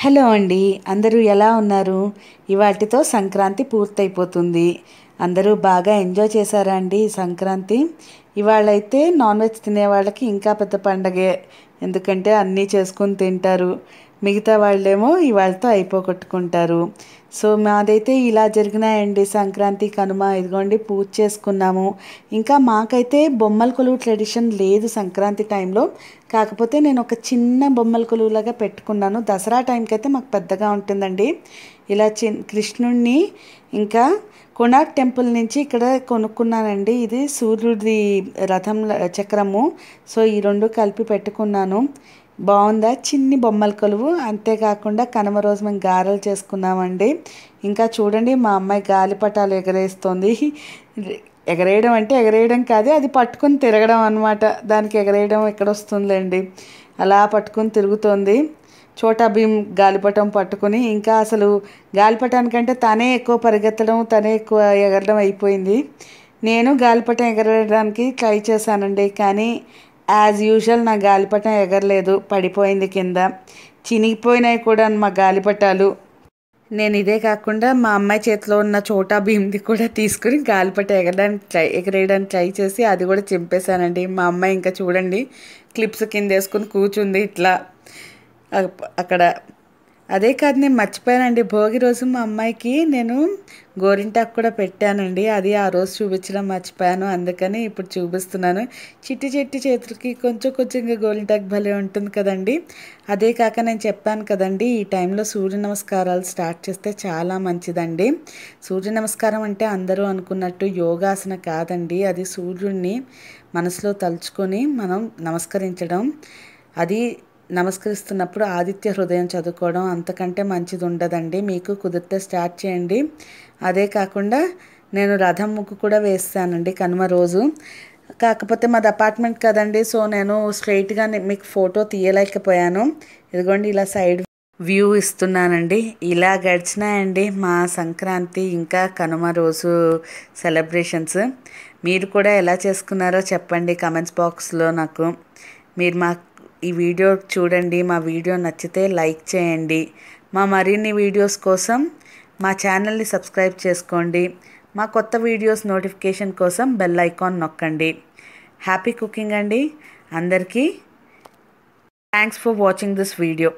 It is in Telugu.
హలో అండి అందరూ ఎలా ఉన్నారు ఇవాటితో సంక్రాంతి పూర్తయిపోతుంది అందరూ బాగా ఎంజాయ్ చేశారా అండి సంక్రాంతి ఇవాళైతే నాన్ వెజ్ తినే వాళ్ళకి ఇంకా పెద్ద పండగే ఎందుకంటే అన్నీ చేసుకుని తింటారు మిగతా వాళ్ళేమో ఇవాళతో అయిపోగొట్టుకుంటారు సో మాదైతే ఇలా జరిగినాయండి సంక్రాంతి కనుమ ఇదిగోండి పూజ చేసుకున్నాము ఇంకా మాకైతే బొమ్మల కొలువు ట్రెడిషన్ లేదు సంక్రాంతి టైంలో కాకపోతే నేను ఒక చిన్న బొమ్మల కొలువులాగా పెట్టుకున్నాను దసరా టైంకి అయితే మాకు పెద్దగా ఉంటుందండి ఇలా చి కృష్ణుణ్ణి ఇంకా కొనార్క్ టెంపుల్ నుంచి ఇక్కడ కొనుక్కున్నానండి ఇది సూర్యుడి రథం చక్రము సో ఈ రెండు కలిపి పెట్టుకున్నాను బాగుందా చిన్ని బొమ్మల కొలువు అంతేకాకుండా కనుమ రోజు మేము గారెలు చేసుకున్నామండి ఇంకా చూడండి మా అమ్మాయి గాలిపటాలు ఎగరేస్తుంది ఎగరేయడం అంటే ఎగరేయడం కాదు అది పట్టుకొని తిరగడం అనమాట దానికి ఎగరేయడం ఎక్కడ వస్తుందిలేండి అలా పట్టుకుని తిరుగుతోంది చోటా భీం గాలిపటం పట్టుకుని ఇంకా అసలు గాలిపటానికంటే తనే ఎక్కువ పరిగెత్తడం తనే ఎక్కువ ఎగరడం అయిపోయింది నేను గాలిపటం ఎగరడానికి ట్రై చేశానండి కానీ యాజ్ యూజువల్ నా గాలిపటం ఎగరలేదు పడిపోయింది కింద చినిగిపోయినాయి కూడా మా గాలిపటాలు నేను ఇదే కాకుండా మా అమ్మాయి చేతిలో ఉన్న చోటా భీమిది కూడా తీసుకుని గాలిపట ఎగరడానికి ట్రై ఎగరేయడానికి ట్రై చేసి అది కూడా చింపేశానండి మా అమ్మాయి ఇంకా చూడండి క్లిప్స్ కింద వేసుకుని కూర్చుంది ఇట్లా అక్కడ అదే కాదు నేను మర్చిపోయానండి భోగి రోజు మా అమ్మాయికి నేను గోరింటాకు కూడా పెట్టానండి అది ఆ రోజు చూపించడం మర్చిపోయాను అందుకని ఇప్పుడు చూపిస్తున్నాను చిట్టి చిట్టి చేతులకి కొంచెం కొంచెంగా గోరింటాకు భలే ఉంటుంది కదండి అదే కాక నేను చెప్పాను కదండి ఈ టైంలో సూర్య నమస్కారాలు స్టార్ట్ చేస్తే చాలా మంచిదండి సూర్య నమస్కారం అంటే అందరూ అనుకున్నట్టు యోగాసన కాదండి అది సూర్యుడిని మనసులో తలుచుకొని మనం నమస్కరించడం అది నమస్కరిస్తున్నప్పుడు ఆదిత్య హృదయం చదువుకోవడం అంతకంటే మంచిది ఉండదండి మీకు కుదిరితే స్టార్ట్ చేయండి అదే కాకుండా నేను రథం ముగ్గు కూడా వేస్తానండి కనుమ రోజు కాకపోతే మాది అపార్ట్మెంట్ కదండి సో నేను స్ట్రైట్గా మీకు ఫోటో తీయలేకపోయాను ఇదిగోండి ఇలా సైడ్ వ్యూ ఇస్తున్నానండి ఇలా గడిచినాయండి మా సంక్రాంతి ఇంకా కనుమ రోజు సెలబ్రేషన్స్ మీరు కూడా ఎలా చేసుకున్నారో చెప్పండి కమెంట్స్ బాక్స్లో నాకు మీరు మా ఈ వీడియో చూడండి మా వీడియో నచ్చితే లైక్ చేయండి మా మరిన్ని వీడియోస్ కోసం మా ఛానల్ని సబ్స్క్రైబ్ చేసుకోండి మా కొత్త వీడియోస్ నోటిఫికేషన్ కోసం బెల్ ఐకాన్ నొక్కండి హ్యాపీ కుకింగ్ అండి అందరికీ thanks for watching this video